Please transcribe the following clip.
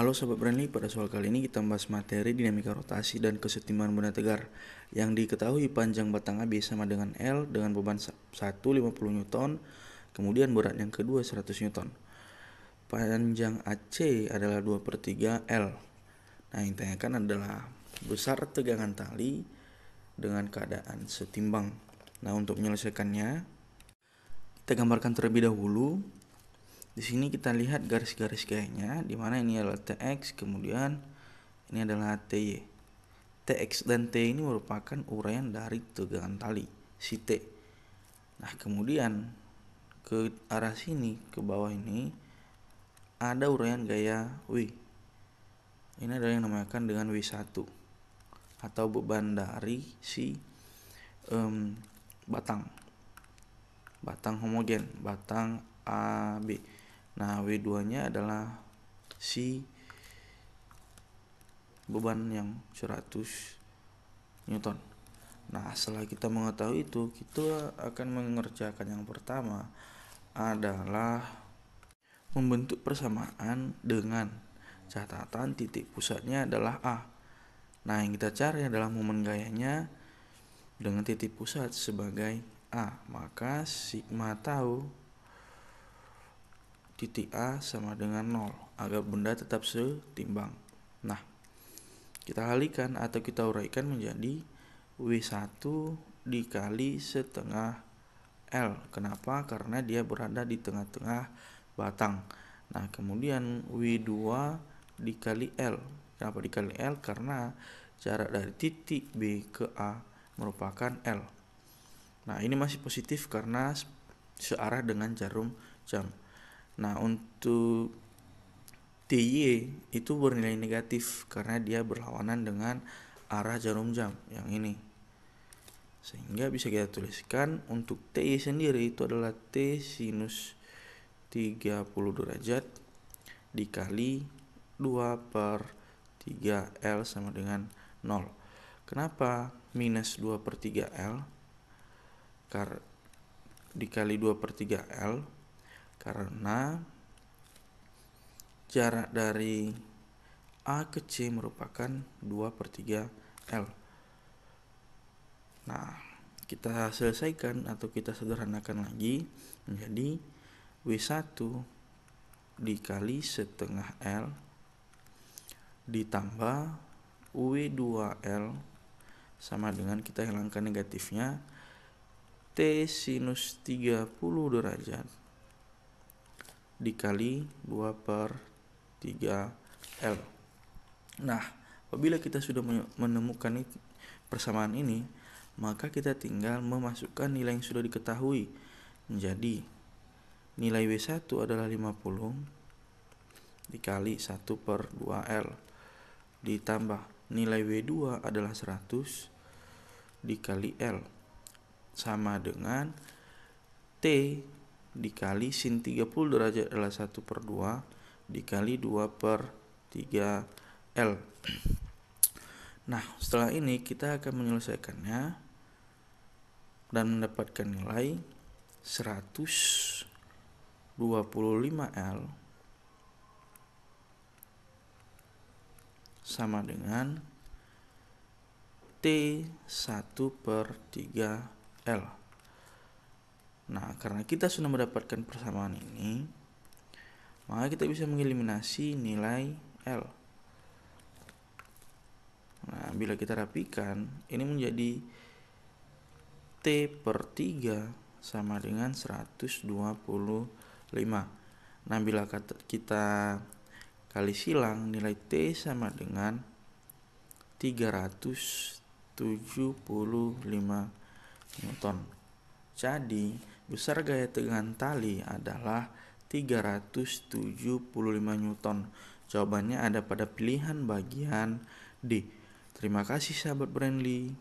Halo sahabat Brandly, pada soal kali ini kita membahas materi dinamika rotasi dan kesetimbangan benda tegar yang diketahui panjang batang AB sama dengan L dengan beban 150 Newton, kemudian berat yang kedua 100 Newton. Panjang AC adalah 2 per 3 L. Nah yang ditanyakan adalah besar tegangan tali dengan keadaan setimbang. Nah untuk menyelesaikannya, kita gambarkan terlebih dahulu di sini kita lihat garis-garis gayanya di mana ini adalah tx kemudian ini adalah ty tx dan t ini merupakan uraian dari tegangan tali si t nah kemudian ke arah sini ke bawah ini ada uraian gaya w ini adalah yang dinamakan dengan w1 atau beban dari si um, batang batang homogen batang AB Nah, W2-nya adalah si beban yang 100 Newton. Nah, setelah kita mengetahui itu, kita akan mengerjakan yang pertama adalah membentuk persamaan dengan catatan titik pusatnya adalah A. Nah, yang kita cari adalah momen gayanya dengan titik pusat sebagai A. Maka sigma tau titik A sama dengan 0 agar benda tetap setimbang. Nah, kita halikan atau kita uraikan menjadi W1 dikali setengah L. Kenapa? Karena dia berada di tengah-tengah batang. Nah, kemudian W2 dikali L. Kenapa dikali L? Karena jarak dari titik B ke A merupakan L. Nah, ini masih positif karena searah dengan jarum jam. Nah, untuk DY itu bernilai negatif karena dia berlawanan dengan arah jarum jam yang ini. Sehingga bisa kita tuliskan untuk TY sendiri itu adalah T sinus 30 derajat dikali 2 per 3L sama dengan 0. Kenapa minus 2 per 3L? Kar dikali 2 per 3L karena jarak dari A ke C merupakan 2 per 3 L nah kita selesaikan atau kita sederhanakan lagi menjadi W1 dikali setengah L ditambah w 2 l sama dengan kita hilangkan negatifnya T sinus 30 derajat dikali 2 per 3L. Nah, apabila kita sudah menemukan persamaan ini, maka kita tinggal memasukkan nilai yang sudah diketahui menjadi nilai W1 adalah 50 dikali 1 per 2L ditambah nilai W2 adalah 100 dikali L sama dengan T dikali sin 30 derajat adalah 1 per 2 dikali 2 per 3 L nah setelah ini kita akan menyelesaikannya dan mendapatkan nilai 125L sama dengan T 1 per 3 L Nah, karena kita sudah mendapatkan persamaan ini, maka kita bisa mengeliminasi nilai L. Nah, bila kita rapikan, ini menjadi T per 3 sama dengan 125. Nah, bila kita kali silang, nilai T sama dengan 375 Newton. Jadi, besar gaya tegangan tali adalah 375 Newton. Jawabannya ada pada pilihan bagian D. Terima kasih sahabat Brandly.